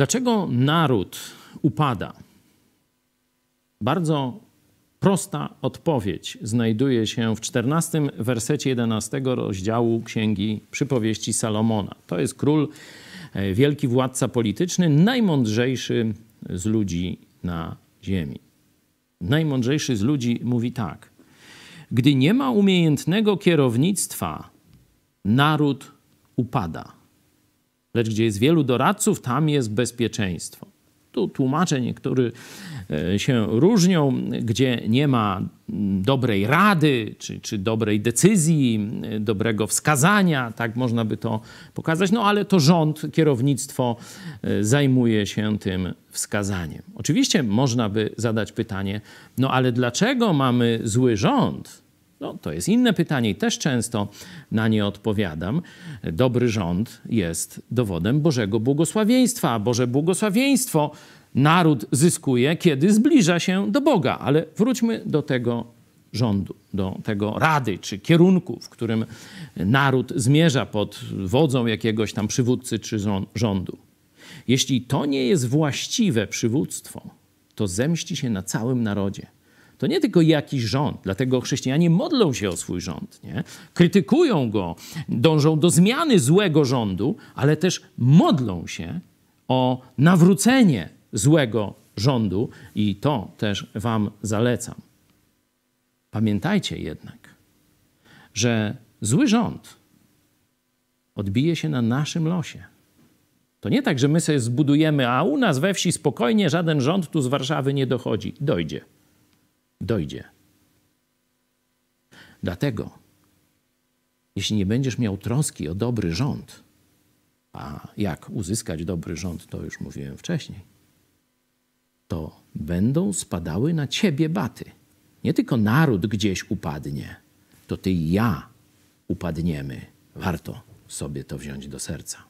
Dlaczego naród upada? Bardzo prosta odpowiedź znajduje się w 14 wersecie 11 rozdziału Księgi Przypowieści Salomona. To jest król, e, wielki władca polityczny, najmądrzejszy z ludzi na ziemi. Najmądrzejszy z ludzi mówi tak: Gdy nie ma umiejętnego kierownictwa, naród upada. Lecz gdzie jest wielu doradców, tam jest bezpieczeństwo. Tu tłumacze niektórzy e, się różnią, gdzie nie ma dobrej rady, czy, czy dobrej decyzji, dobrego wskazania, tak można by to pokazać, no ale to rząd, kierownictwo e, zajmuje się tym wskazaniem. Oczywiście można by zadać pytanie, no ale dlaczego mamy zły rząd? No, to jest inne pytanie i też często na nie odpowiadam. Dobry rząd jest dowodem Bożego błogosławieństwa. Boże błogosławieństwo naród zyskuje, kiedy zbliża się do Boga. Ale wróćmy do tego rządu, do tego rady czy kierunku, w którym naród zmierza pod wodzą jakiegoś tam przywódcy czy rządu. Jeśli to nie jest właściwe przywództwo, to zemści się na całym narodzie. To nie tylko jakiś rząd, dlatego chrześcijanie modlą się o swój rząd, nie? krytykują go, dążą do zmiany złego rządu, ale też modlą się o nawrócenie złego rządu i to też Wam zalecam. Pamiętajcie jednak, że zły rząd odbije się na naszym losie. To nie tak, że my sobie zbudujemy, a u nas we wsi spokojnie żaden rząd tu z Warszawy nie dochodzi. Dojdzie dojdzie. Dlatego, jeśli nie będziesz miał troski o dobry rząd, a jak uzyskać dobry rząd, to już mówiłem wcześniej, to będą spadały na ciebie baty. Nie tylko naród gdzieś upadnie, to ty i ja upadniemy. Warto sobie to wziąć do serca.